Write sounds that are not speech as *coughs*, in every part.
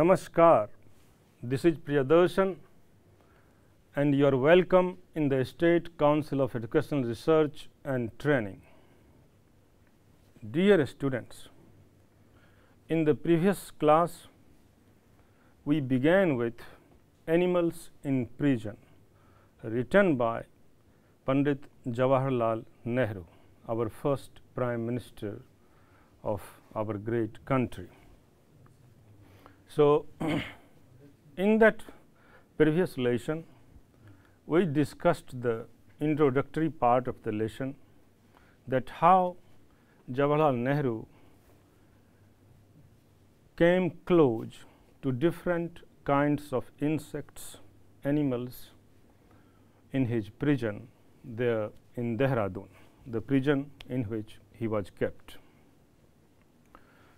Namaskar, this is Priyadarshan and you are welcome in the State Council of Educational Research and Training. Dear students, in the previous class we began with Animals in Prison written by Pandit Jawaharlal Nehru, our first Prime Minister of our great country. So, *clears throat* in that previous lesson, we discussed the introductory part of the lesson that how Jawaharlal Nehru came close to different kinds of insects, animals in his prison there in Dehradun, the prison in which he was kept.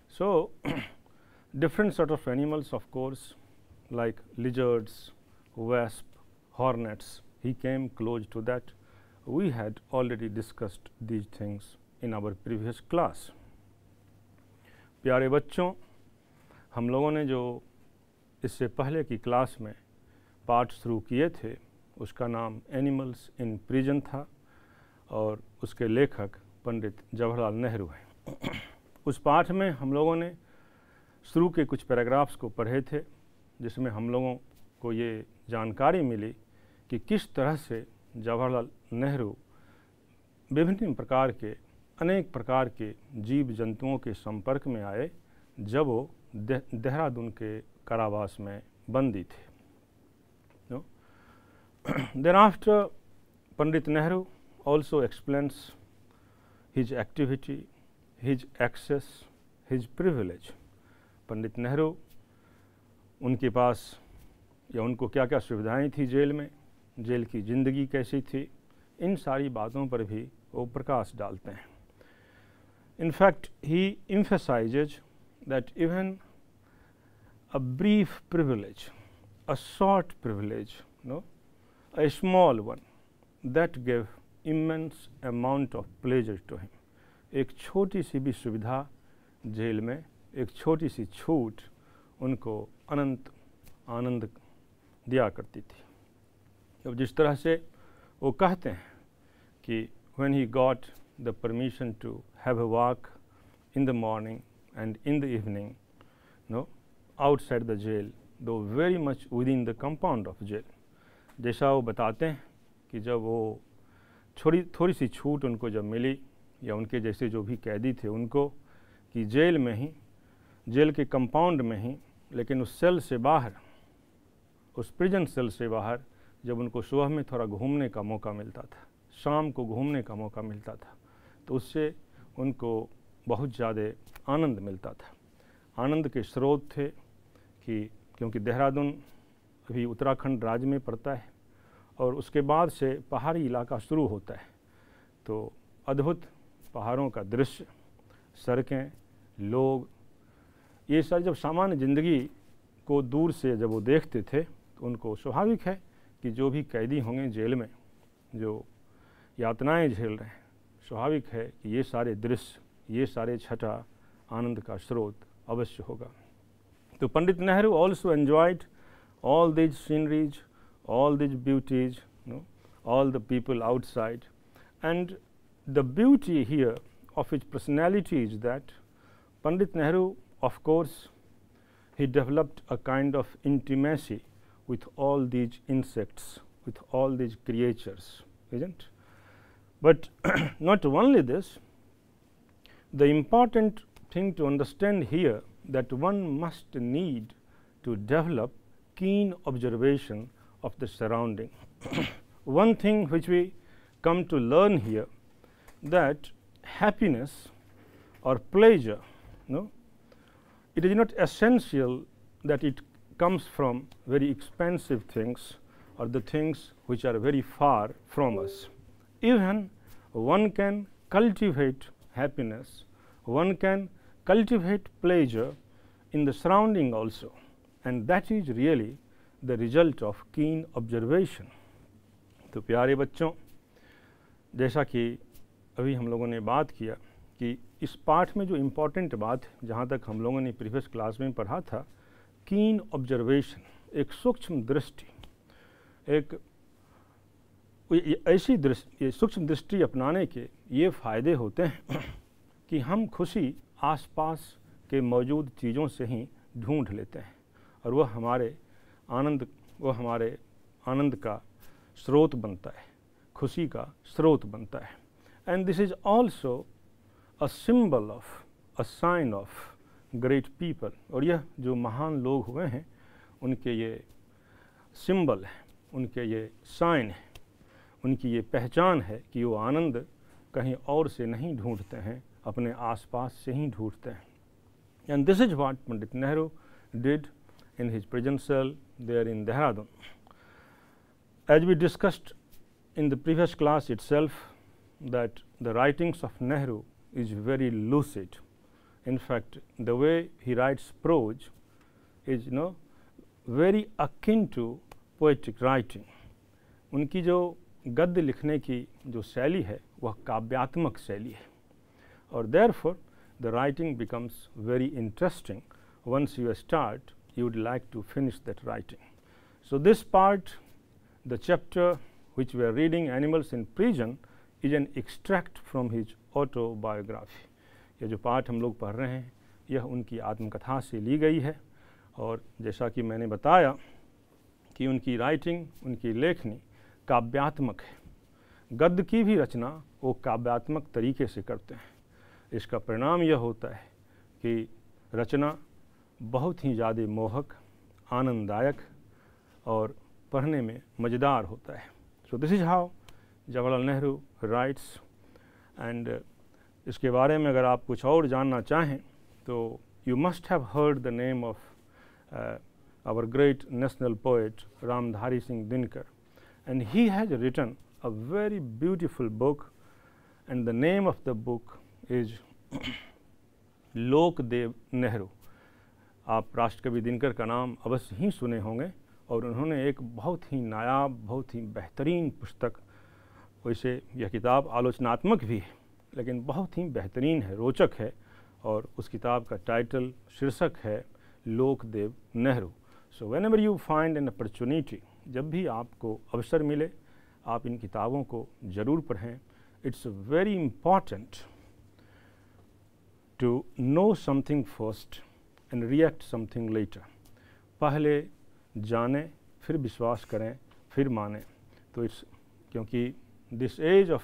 So, *clears throat* different sort of animals of course like lizards, wasp, hornets, he came close to that. We had already discussed these things in our previous class. प्यारे बच्चों हम लोगों ने जो इससे पहले की class में पार्ट शुरू किए थे उसका नाम एनिमल्स इन प्रिजन था और उसके लेखक पंडित जवाहरलाल नेहरू हैं उस पाठ में हम लोगों ने शुरू के कुछ पैराग्राफ्स को पढ़े थे जिसमें हम लोगों को ये जानकारी मिली कि किस तरह से जवाहरलाल नेहरू विभिन्न प्रकार के अनेक प्रकार के जीव जंतुओं के संपर्क में आए जब वो देहरादून के कारावास में बंदी थे देन तो, after *clears throat* Pandit Nehru also explains his activity his access his privilege Pandit Nehru उनके पास या उनको क्या क्या सुविधाएं थी जेल में जेल की ज़िंदगी कैसी थी इन सारी बातों पर भी वो प्रकाश डालते हैं in fact he emphasise that even a brief privilege a short privilege no a small one that give immense amount of pleasure to him एक छोटी सी भी सुविधा जेल में एक छोटी सी छूट उनको अनंत आनंद दिया करती थी अब जिस तरह से वो कहते हैं कि when he got the permission to have a walk in the morning and in the evening no outside the jail though very much within the compound of jail जैसा वो बताते हैं कि जब वो थोड़ी थोड़ी सी छूट उनको जब मिली या उनके जैसे जो भी कैदी थे उनको कि जेल में ही जेल के कंपाउंड में ही लेकिन उस सेल से बाहर उस प्रिजन सेल से बाहर जब उनको सुबह में थोड़ा घूमने का मौका मिलता था शाम को घूमने का मौका मिलता था तो उससे उनको बहुत ज़्यादा आनंद मिलता था आनंद के स्रोत थे कि क्योंकि देहरादून अभी उत्तराखंड राज्य में पड़ता है और उसके बाद से पहाड़ी इलाका शुरू होता है तो अद्भुत पहाड़ों का दृश्य सड़कें लोग ये सर जब सामान्य जिंदगी को दूर से जब वो देखते थे तो उनको स्वाभाविक है कि जो भी कैदी होंगे जेल में जो यातनाएं झेल रहे हैं स्वाभाविक है कि ये सारे दृश्य ये सारे छठा आनंद का स्रोत अवश्य होगा तो Pandit Nehru also enjoyed all these sceneries all these beauties no all the people outside and the beauty here of his personality is that Pandit Nehru Of course, he developed a kind of intimacy with all these insects, with all these creatures, isn't? But *clears throat* not only this, the important thing to understand here that one must need to develop keen observation of the surrounding. *clears throat* one thing which we come to learn here that happiness or pleasure you know, it is not essential that it comes from very expensive things or the things which are very far from us. Even one can cultivate happiness, one can cultivate pleasure in the surrounding also and that is really the result of keen observation. तो प्यारे बच्चों जैसा कि अभी हम लोगों ने बात किया कि इस पाठ में जो इम्पोर्टेंट बात जहाँ तक हम लोगों ने प्रीवियस क्लास में पढ़ा था कीन ऑब्जर्वेशन एक सूक्ष्म दृष्टि एक ऐसी दृष्टि सूक्ष्म दृष्टि अपनाने के ये फ़ायदे होते हैं *clears throat* कि हम खुशी आसपास के मौजूद चीज़ों से ही ढूंढ लेते हैं और वह हमारे आनंद वह हमारे आनंद का स्रोत बनता है खुशी का स्रोत बनता है and this is also a symbol of a sign of great people और यह जो महान लोग हुए हैं उनके ये सिंबल हैं उनके ये साइन हैं उनकी ये पहचान है कि वो आनंद कहीं और से नहीं ढूंढते हैं अपने आसपास से ही ढूंढते हैं and this is what Pandit Nehru did in his presence there in Dehradun as we discussed in the previous class itself that the writings of Nehru is very lucid. In fact, the way he writes prose is you know very akin to poetic writing. उनकी जो गद्य लिखने की जो शैली है वह काव्यात्मक शैली है Or therefore, the writing becomes very interesting once you start you would like to finish that writing. So, this part the chapter which we are reading animals in prison is an extract from his autobiography यह जो पाठ हम लोग पढ़ रहे हैं यह उनकी आत्मकथा से ली गई है और जैसा कि मैंने बताया कि उनकी राइटिंग उनकी लेखनी काव्यात्मक है गद्य की भी रचना वो काव्यात्मक तरीके से करते हैं इसका परिणाम यह होता है कि रचना बहुत ही ज़्यादा मोहक आनंददायक और पढ़ने में मज़ेदार होता है so this is how Jawaharlal Nehru writes and uh, इसके बारे में अगर आप कुछ और जानना चाहें तो you must have heard the name of great great national Ramdhari Singh Dinkar and he has has a very beautiful book and the name of the book is Lok Lokdev Nehru आप राष्ट्रकवि दिनकर का नाम अवश्य ही सुने होंगे और उन्होंने एक बहुत ही नायाब बहुत ही बेहतरीन पुस्तक वैसे यह किताब आलोचनात्मक भी है लेकिन बहुत ही बेहतरीन है रोचक है और उस किताब का टाइटल शीर्षक है Lokdev Nehru so whenever you find an opportunity जब भी आपको अवसर मिले आप इन किताबों को ज़रूर पढ़ें it's very important to know something first and react something later पहले जाने फिर विश्वास करें फिर माने तो इट्स क्योंकि this age of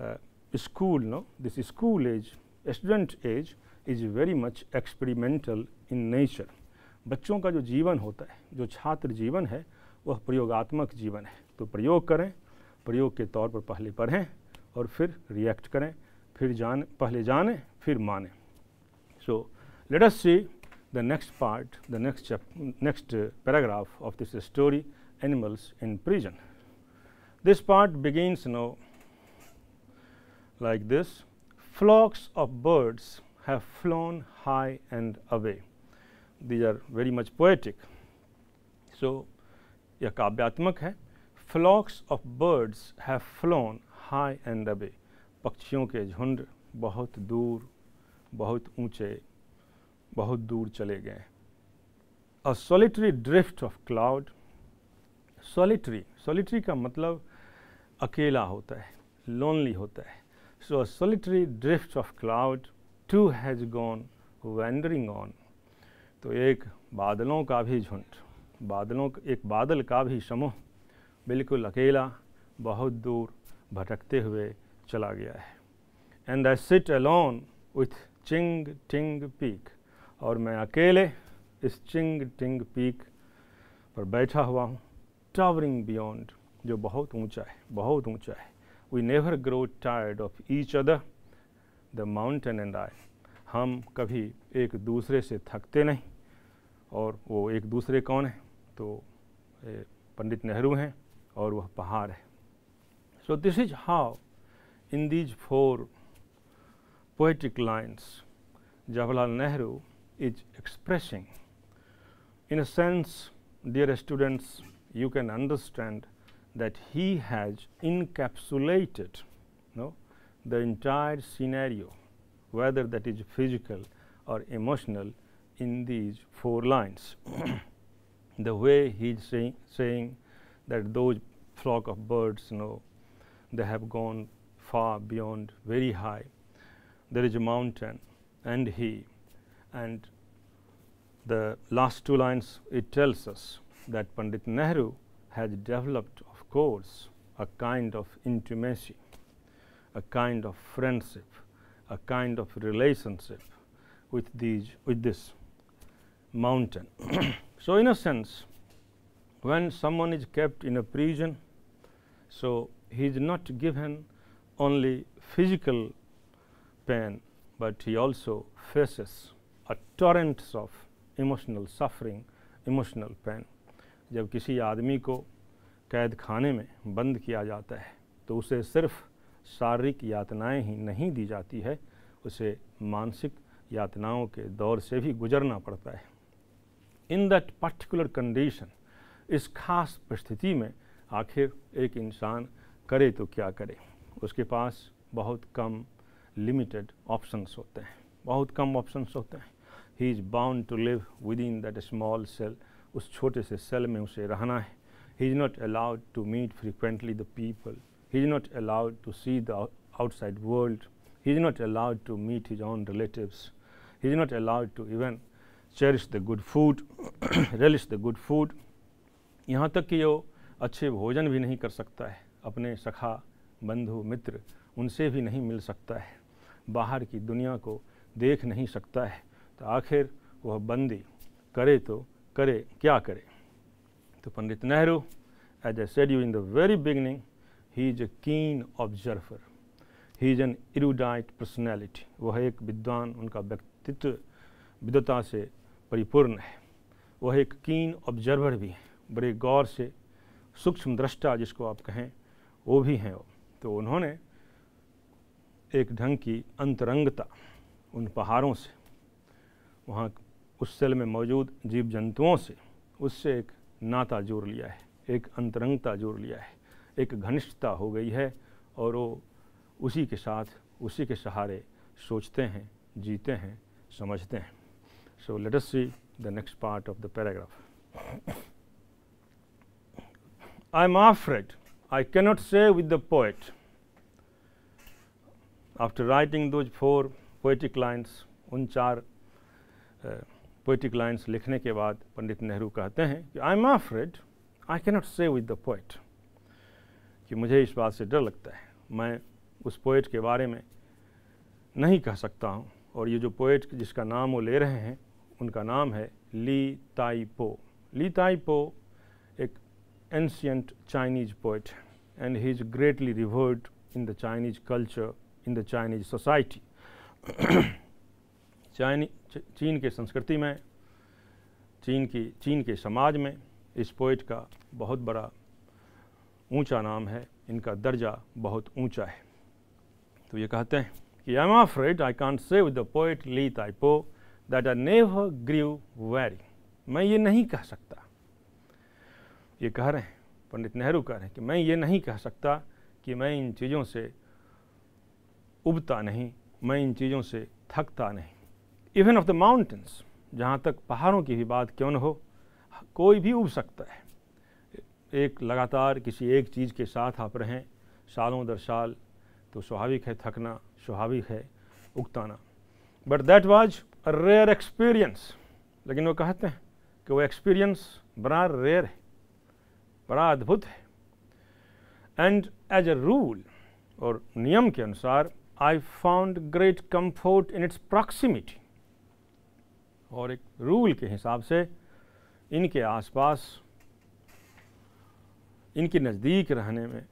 uh, school, no, this school age, student age is very much experimental in nature. बच्चों का जो जीवन होता है जो छात्र जीवन है वह प्रयोगात्मक जीवन है तो प्रयोग करें प्रयोग के तौर पर पहले पढ़ें और फिर रिएक्ट करें फिर जान पहले जानें फिर माने so let us see the next part the next next paragraph of this story animals in prison This part begins now like this flocks of birds have flown high and away. These are very much poetic. So, यह kavyatmak hai flocks of birds have flown high and away. पक्षियों के झुंड बहुत दूर बहुत ऊंचे बहुत दूर चले गए a solitary drift of cloud solitary solitary का मतलब अकेला होता है लोनली होता है सो a solitary drift of cloud too has gone wandering तो एक बादलों का भी झुंड बादलों एक बादल का भी समूह बिल्कुल अकेला बहुत दूर भटकते हुए चला गया है and I sit alone with Ching Ting peak और मैं अकेले इस चिंग टिंग पीक पर बैठा हुआ हूँ टावरिंग बियॉन्ड जो बहुत ऊंचा है बहुत ऊंचा है we never grow tired of each other the mountain and I हम कभी एक दूसरे से थकते नहीं और वो एक दूसरे कौन है तो पंडित नेहरू हैं और वह पहाड़ है so this is how in these four poetic lines Jawaharlal Nehru is expressing in a sense dear students you can understand that he has encapsulated no, the entire scenario, whether that is physical or emotional in these four lines. *clears throat* the way he is say, saying that those flock of birds, you know, they have gone far beyond very high. There is a mountain and he and the last two lines it tells us that Pandit Nehru has developed course, a kind of intimacy, a kind of friendship, a kind of relationship with, these, with this mountain. *clears throat* so, in a sense, when someone is kept in a prison, so he is not given only physical pain, but he also faces a torrent of emotional suffering, emotional pain. जब किसी आदमी को कैद खाने में बंद किया जाता है तो उसे सिर्फ शारीरिक यातनाएं ही नहीं दी जाती है उसे मानसिक यातनाओं के दौर से भी गुजरना पड़ता है इन दैट पर्टिकुलर कंडीशन इस खास परिस्थिति में आखिर एक इंसान करे तो क्या करे उसके पास बहुत कम लिमिटेड ऑप्शंस होते हैं बहुत कम ऑप्शंस होते हैं he is bound to live within that small cell उस छोटे से सेल में उसे रहना है He is not allowed to meet frequently the people. He is not allowed to see the outside world. He is not allowed to meet his own relatives. He is not allowed to even cherish the good food, relish the good food. यहाँ तक कि वो अच्छे भोजन भी नहीं कर सकता है अपने सखा बंधु मित्र उनसे भी नहीं मिल सकता है बाहर की दुनिया को देख नहीं सकता है तो आखिर वह बंदी करे तो करे क्या करे तो Pandit Nehru as a said you in the very beginning, he is a keen observer. He is an erudite personality. वह एक विद्वान उनका व्यक्तित्व विद्वता से परिपूर्ण है वह एक कीन ऑब्जर्वर भी हैं बड़े गौर से सूक्ष्म दृष्टा जिसको आप कहें वो भी हैं वो तो उन्होंने एक ढंग की अंतरंगता उन पहाड़ों से वहाँ उस सेल में मौजूद जीव जंतुओं से उससे एक नाता जोड़ लिया है एक अंतरंगता जोड़ लिया है एक घनिष्ठता हो गई है और वो उसी के साथ उसी के सहारे सोचते हैं जीते हैं समझते हैं so let us see the next part of the paragraph I am afraid I cannot say with the poet after writing those four poetic lines उन चार uh, पोइटिक लाइन्स लिखने के बाद पंडित नेहरू कहते हैं कि I am afraid I cannot say with the poet कि मुझे इस बात से डर लगता है मैं उस पोइट के बारे में नहीं कह सकता हूँ और ये जो पोइट जिसका नाम वो ले रहे हैं उनका नाम है ली ताई पो ली ताई पो एक ancient Chinese poet and he is greatly revered in the Chinese culture in the Chinese society चाइनी चीन के संस्कृति में चीन की चीन के समाज में इस पोइट का बहुत बड़ा ऊंचा नाम है इनका दर्जा बहुत ऊंचा है तो ये कहते हैं कि I am afraid I can't say with the poet Li Tai Po that I never grew weary मैं ये नहीं कह सकता ये कह रहे हैं पंडित नेहरू कह रहे हैं कि मैं ये नहीं कह सकता कि मैं इन चीज़ों से उबता नहीं मैं इन चीज़ों से थकता नहीं इवन ऑफ द माउंटेंस जहाँ तक पहाड़ों की भी बात क्यों न हो कोई भी उग सकता है एक लगातार किसी एक चीज़ के साथ आप रहें सालों दर साल तो स्वाभाविक है थकना स्वाभाविक है उगताना but that was a rare experience लेकिन वो कहते हैं कि वो एक्सपीरियंस बड़ा रेयर है बड़ा अद्भुत है एंड एज अ रूल और नियम के अनुसार I found great comfort in its proximity और एक रूल के हिसाब से इनके आसपास इनके नज़दीक रहने में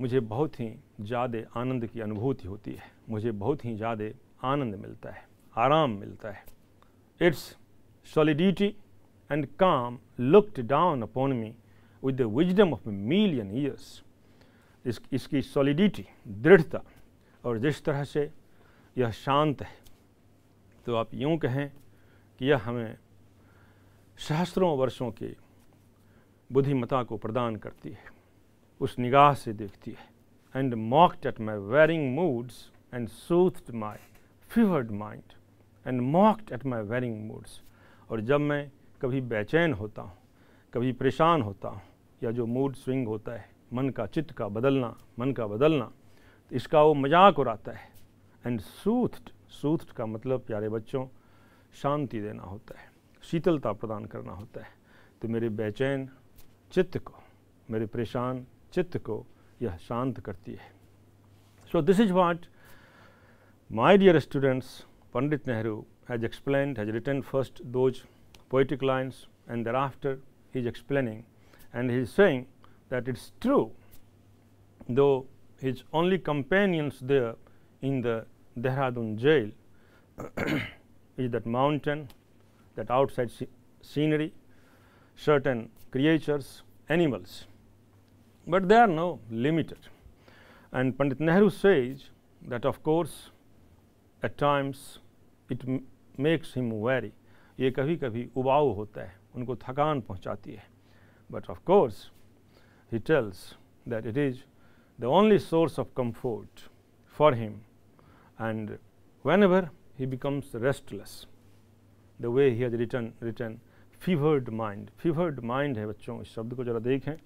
मुझे बहुत ही ज़्यादा आनंद की अनुभूति होती है मुझे बहुत ही ज़्यादा आनंद मिलता है आराम मिलता है its solidity and calm looked down upon me with the wisdom of million years इस, इसकी सॉलिडिटी दृढ़ता और जिस तरह से यह शांत है तो आप यूं कहें कि यह हमें सहस्त्रों वर्षों के बुद्धिमता को प्रदान करती है उस निगाह से देखती है and mocked at my varying moods and soothed my fevered mind and mocked at my varying moods और जब मैं कभी बेचैन होता हूँ कभी परेशान होता हूँ या जो मूड स्विंग होता है मन का चित्त का बदलना मन का बदलना तो इसका वो मजाक उड़ाता है एंड सूथड सूथड का मतलब प्यारे बच्चों शांति देना होता है शीतलता प्रदान करना होता है तो मेरे बेचैन चित्त को मेरे परेशान चित्त को यह शांत करती है so this is what my dear students Pandit Nehru has explain has written first those poetic lines and thereafter he is explaining and he is saying that it's true though his only companions there in the Dehradun jail is that mountain, that outside scenery, certain creatures, animals. But they are now limited. And Pandit Nehru says that of course, at times it makes him weary. ये कभी कभी उबाऊ होता है उनको थकान पहुंचाती है but of course he tells that it is the only source of comfort for him and whenever he becomes restless the way he has written written fevered mind fevered mind hai bachcho is shabd ko zara देखें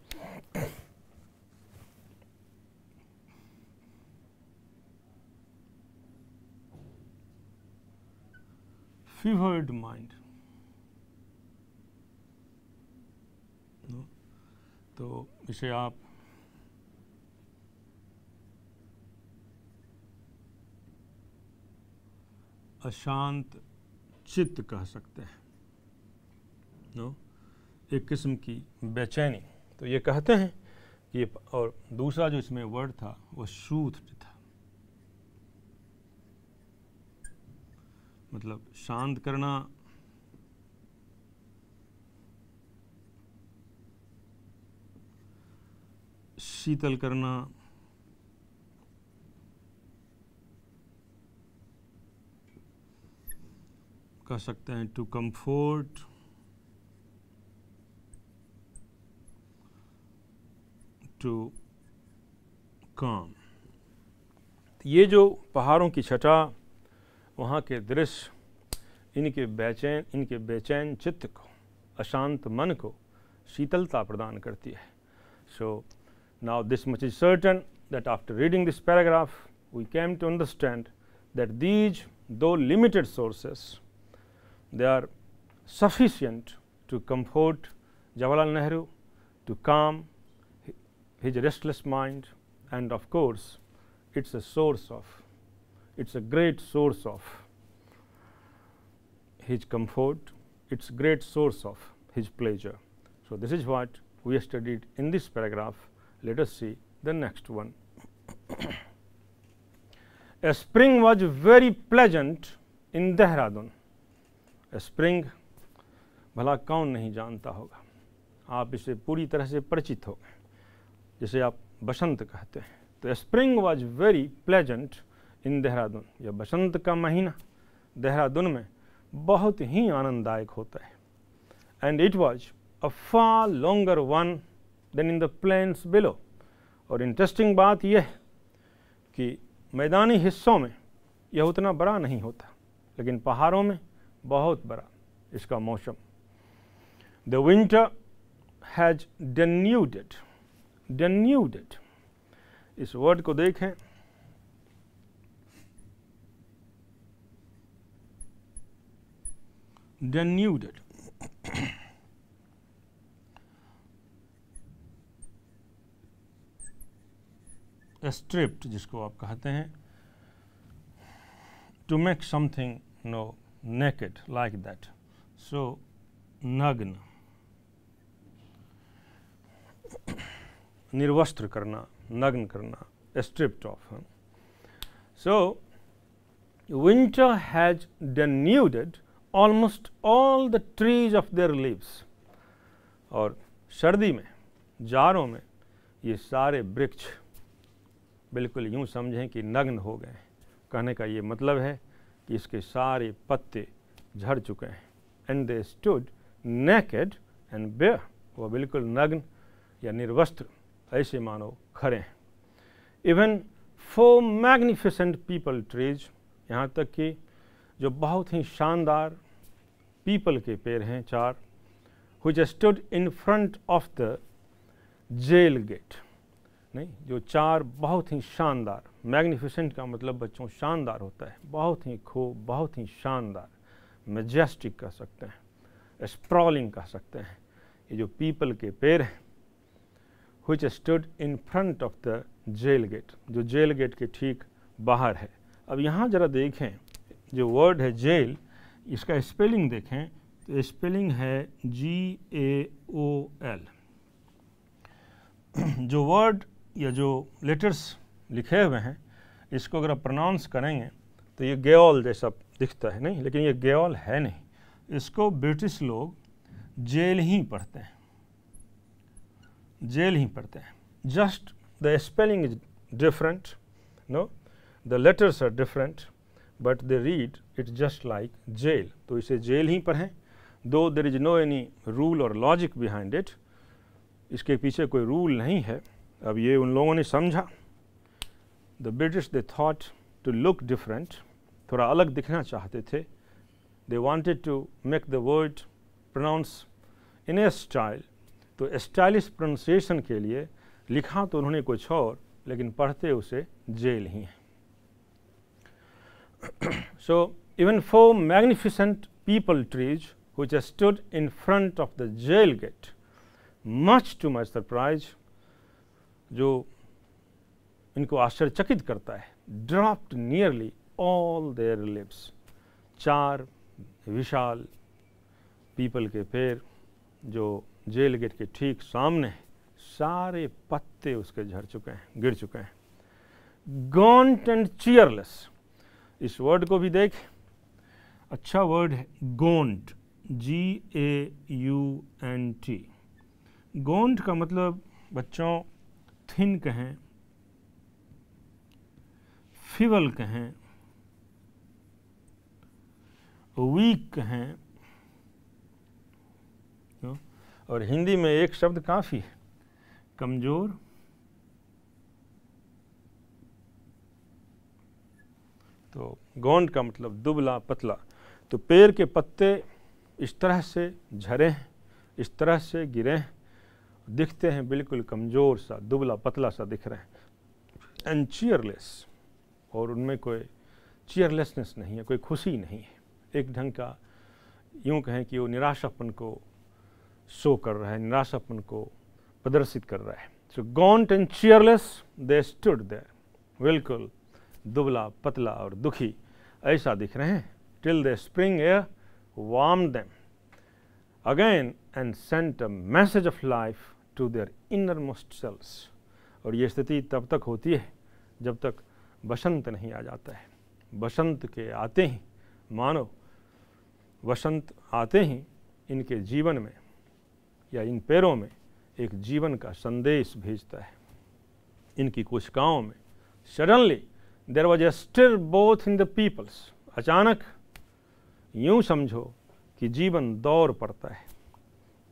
fevered mind no? तो इसे आप अशांत चित्त कह सकते हैं no एक किस्म की बेचैनी तो ये कहते हैं कि ये और दूसरा जो इसमें वर्ड था वो शूथ था मतलब शांत करना शीतल करना कह सकते हैं टू कंफर्ट टू काम ये जो पहाड़ों की छटा वहाँ के दृश्य इनके बेचैन इनके बेचैन चित्त को अशांत मन को शीतलता प्रदान करती है so now this much is certain that after reading this paragraph we came to understand that these two limited sources they are sufficient to comfort Jawaharlal Nehru, to calm his restless mind and of course, it is a source of, it is a great source of his comfort, it is great source of his pleasure. So, this is what we studied in this paragraph. Let us see the next one. a spring was very pleasant in Dehradun spring भला कौन नहीं जानता होगा आप इसे पूरी तरह से परिचित हो गए जिसे आप बसंत कहते हैं तो spring was very pleasant in Dehradun यह बसंत का महीना देहरादून में बहुत ही आनंददायक होता है and it was a far longer one than in the plains below और इंटरेस्टिंग बात यह है कि मैदानी हिस्सों में यह उतना बड़ा नहीं होता लेकिन पहाड़ों में बहुत बड़ा इसका मौसम the winter has denuded denuded इस वर्ड को देखें डेट स्ट्रिप्ट जिसको आप कहते हैं to make something no naked like that. So, nagna nirvastra karna, nagna karna, stripped off. So, winter has denuded almost all the trees of their leaves or सर्दी mein जाड़ों mein ye sare वृक्ष बिल्कुल यूँ समझें कि नग्न हो गए कहने का ये मतलब है कि इसके सारे पत्ते झड़ चुके हैं and they stood naked and bare वो बिल्कुल नग्न या निर्वस्त्र ऐसे मानो खड़े हैं even four magnificent peepal trees यहाँ तक कि जो बहुत ही शानदार पीपल के पेड़ हैं चार which stood in front of the jail gate नहीं जो चार बहुत ही शानदार मैग्निफिसेंट का मतलब बच्चों शानदार होता है बहुत ही खूब बहुत ही शानदार मेजेस्टिक कह सकते हैं स्प्रॉलिंग कह सकते हैं ये जो पीपल के पेड़ हैं which stood in front of the jail gate जो जेल गेट के ठीक बाहर है अब यहाँ ज़रा देखें जो वर्ड है जेल इसका स्पेलिंग देखें तो स्पेलिंग है जी ए ओ एल जो वर्ड ये जो लेटर्स लिखे हुए हैं इसको अगर आप प्रोनाउंस करेंगे तो ये गेल जैसा दिखता है नहीं लेकिन ये गेल है नहीं इसको ब्रिटिश लोग जेल ही पढ़ते हैं जेल ही पढ़ते हैं just the spelling is different no the letters are different but they read it just like jail तो इसे जेल ही पढ़ें though there is no any rule और लॉजिक बिहाइंड इट इसके पीछे कोई रूल नहीं है अब ये उन लोगों ने समझा the British they thought to look different थोड़ा अलग दिखना चाहते थे they wanted to make the word pronounce in a style तो स्टाइलिश प्रोनाउंसिएशन के लिए लिखा तो उन्होंने कुछ और लेकिन पढ़ते उसे जेल ही हैं so even four magnificent peepal trees which stood in front of the jail gate much to much surprise जो इनको आश्चर्यचकित करता है dropped nearly all their leaves चार विशाल पीपल के पेड़ जो जेल गेट के ठीक सामने है सारे पत्ते उसके झड़ चुके हैं गिर चुके हैं गॉन्ट एंड चीयरलेस इस वर्ड को भी देख अच्छा वर्ड है gaunt G A U N T gaunt का मतलब बच्चों थिन कहें फिवल कहें वीक कहें और हिंदी में एक शब्द काफ़ी है कमज़ोर तो गोंड का मतलब दुबला पतला तो पेड़ के पत्ते इस तरह से झरे हैं इस तरह से गिरे हैं दिखते हैं बिल्कुल कमज़ोर सा दुबला पतला सा दिख रहे हैं एंड चीयरलेस और उनमें कोई चीयरलेसनेस नहीं है कोई खुशी नहीं है एक ढंग का यूं कहें कि वो निराशापन को शो कर रहा है निराशापन को प्रदर्शित कर रहा है सो गॉन्ट एंड चीयरलेस दे स्टूड दे बिल्कुल दुबला पतला और दुखी ऐसा दिख रहे हैं till the spring air warm them again and sent a message of life to their most cells और ये स्थिति तब तक होती है जब तक बसंत नहीं आ जाता है बसंत के आते ही मानो वसंत आते ही इनके जीवन में या इन पैरों में एक जीवन का संदेश भेजता है इनकी कोशिकाओं में suddenly there was a stir both in the peepals अचानक यूं समझो कि जीवन दौड़ पड़ता है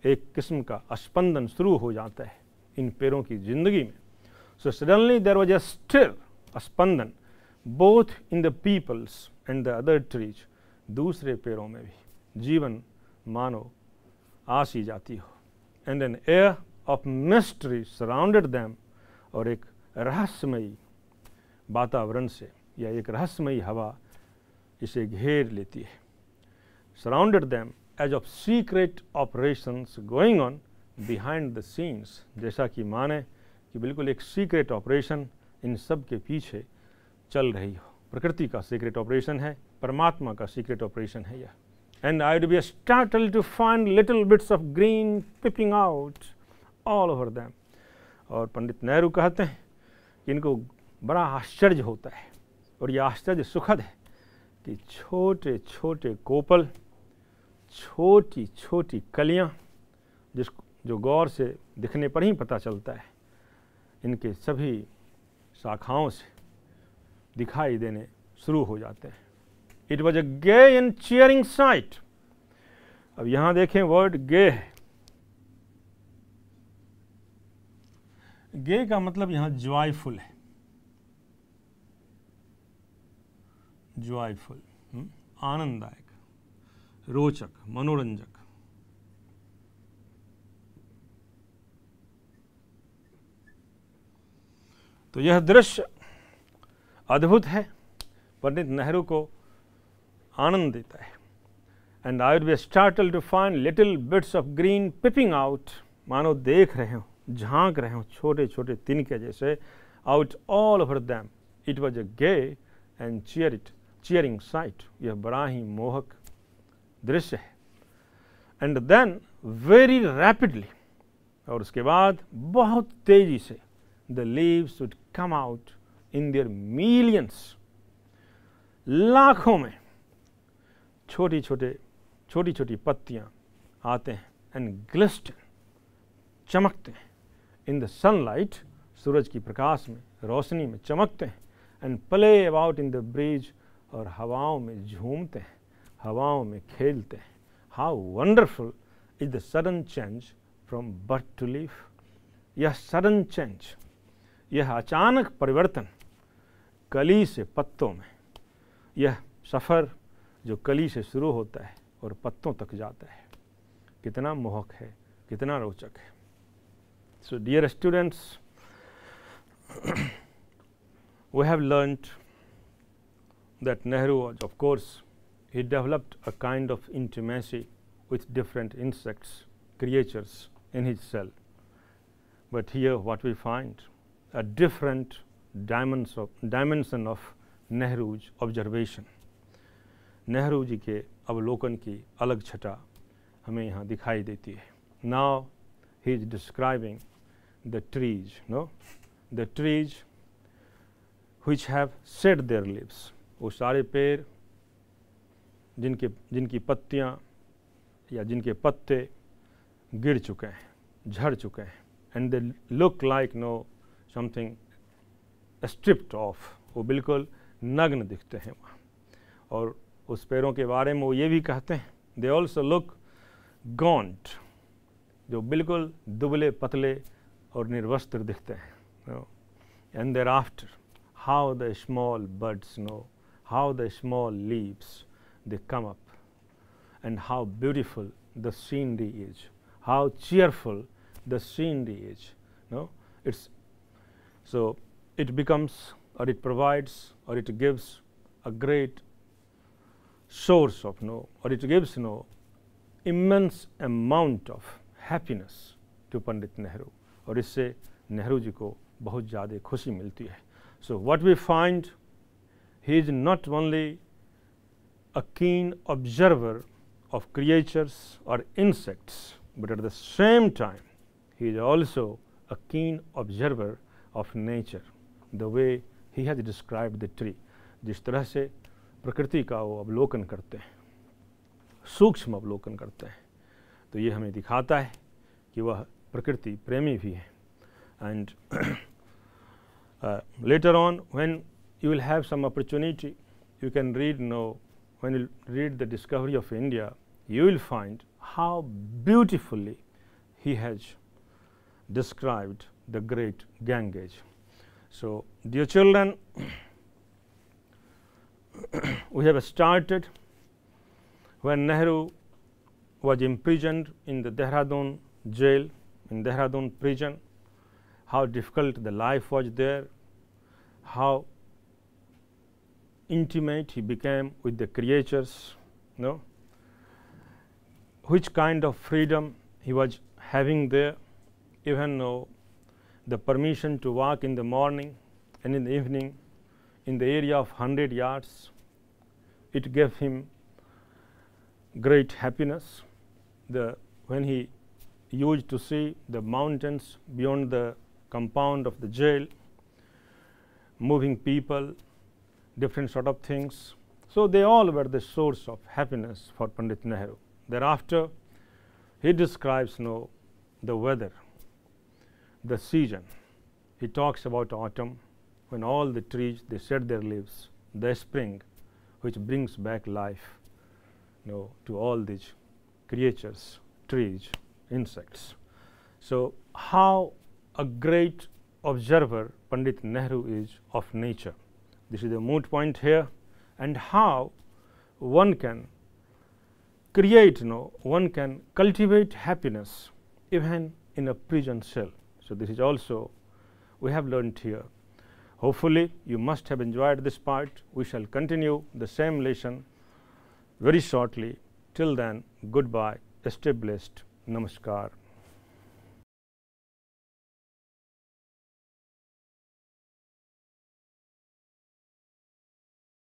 एक किस्म का स्पंदन शुरू हो जाता है इन पैरों की जिंदगी में so suddenly there was a stir स्पंदन both in the peepals and the other trees दूसरे पैरों में भी जीवन मानो आसी जाती हो and an air of mystery surrounded them और एक रहस्यमयी वातावरण से या एक रहस्यमयी हवा इसे घेर लेती है surrounded them as of secret operation going on behind the scenes जैसा कि माने कि बिल्कुल एक सीक्रेट ऑपरेशन इन सब के पीछे चल रही हो प्रकृति का सीक्रेट ऑपरेशन है परमात्मा का सीक्रेट ऑपरेशन है यह and I be startle to find little bits of green peeping out all over them और पंडित नेहरू कहते हैं कि इनको बड़ा आश्चर्य होता है और यह आश्चर्य सुखद है कि छोटे छोटे कोपल छोटी छोटी कलियां जिस जो गौर से दिखने पर ही पता चलता है इनके सभी शाखाओं से दिखाई देने शुरू हो जाते हैं it was a gay in cheering sight अब यहां देखें वर्ड गे है गे का मतलब यहां ज्वाइफुल है ज्वाइफुल हम्म, आनंददायक रोचक मनोरंजक तो यह दृश्य अद्भुत है पंडित नेहरू को आनंद देता है and I we startle to find little bits of green peeping out मानो देख रहे हो झांक रहे हो छोटे छोटे तिनके जैसे out all over them it was a gay and cheer it cheering sight यह बड़ा ही मोहक दृश्य है एंड देन वेरी रैपिडली और उसके बाद बहुत तेजी से the leaves would come out in their millions लाखों में छोटी छोटे छोटी छोटी पत्तियां आते हैं एंड ग्लिस्ट चमकते हैं इन द सनलाइट सूरज की प्रकाश में रोशनी में चमकते हैं and play about in the breeze और हवाओं में झूमते हैं हवाओं में खेलते हैं how wonderful is the sudden change from birth to leaf यह सडन चेंज यह अचानक परिवर्तन कली से पत्तों में यह सफ़र जो कली से शुरू होता है और पत्तों तक जाता है कितना मोहक है कितना रोचक है so dear students we have learned that Nehru was of course he developed a kind of intimacy with different insects, creatures in his cell. But here, what we find a different dimension of Nehru's observation. Nehru's ke avlokan ki alag chata hume yahan dikhai deti hai. Now he is describing the trees, no? The trees which have shed their leaves. Wo sare pair जिनके जिनकी पत्तियाँ या जिनके पत्ते गिर चुके हैं झड़ चुके हैं and they look like no something stripped of वो बिल्कुल नग्न दिखते हैं वहाँ और उस पेड़ों के बारे में वो ये भी कहते हैं दे ऑल्सो लुक गॉन्ट जो बिल्कुल दुबले पतले और निर्वस्त्र दिखते हैं and thereafter how the small birds know how the small leaves they come up and how beautiful the scenery is, how cheerful the scenery is. No? It's so it becomes or it provides or it gives a great source of no or it gives no immense amount of happiness to Pandit Nehru Or इससे say ji ko bahut ज़्यादा khushi milti hai. So what we find, he is not only. a keen observer of creatures or insects, but at the same time he is also a keen observer of nature, the way he has described the tree. जिस तरह से प्रकृति का वो अवलोकन करते हैं सूक्ष्म अवलोकन करते हैं तो ये हमें दिखाता है कि वह प्रकृति प्रेमी भी है and later on when you will have some opportunity you can read no when you read the discovery of India, you will find how beautifully he has described the great Ganges. So, dear children, *coughs* we have started when Nehru was imprisoned in the Dehradun jail, in Dehradun prison, how difficult the life was there, how intimate he became with the creatures, no. which kind of freedom he was having there, even no, the permission to walk in the morning and in the evening in the area of 100 yards, it gave him great happiness. The, when he used to see the mountains beyond the compound of the jail, moving people different sort of things. So, they all were the source of happiness for Pandit Nehru. Thereafter, he describes you know, the weather, the season. He talks about autumn when all the trees they shed their leaves, the spring which brings back life you know, to all these creatures, trees, insects. So, how a great observer Pandit Nehru is of nature this is the moot point here and how one can create you know one can cultivate happiness even in a prison cell. So, this is also we have learnt here. Hopefully, you must have enjoyed this part. We shall continue the same lesson very shortly. Till then, goodbye, stay blessed, namaskar.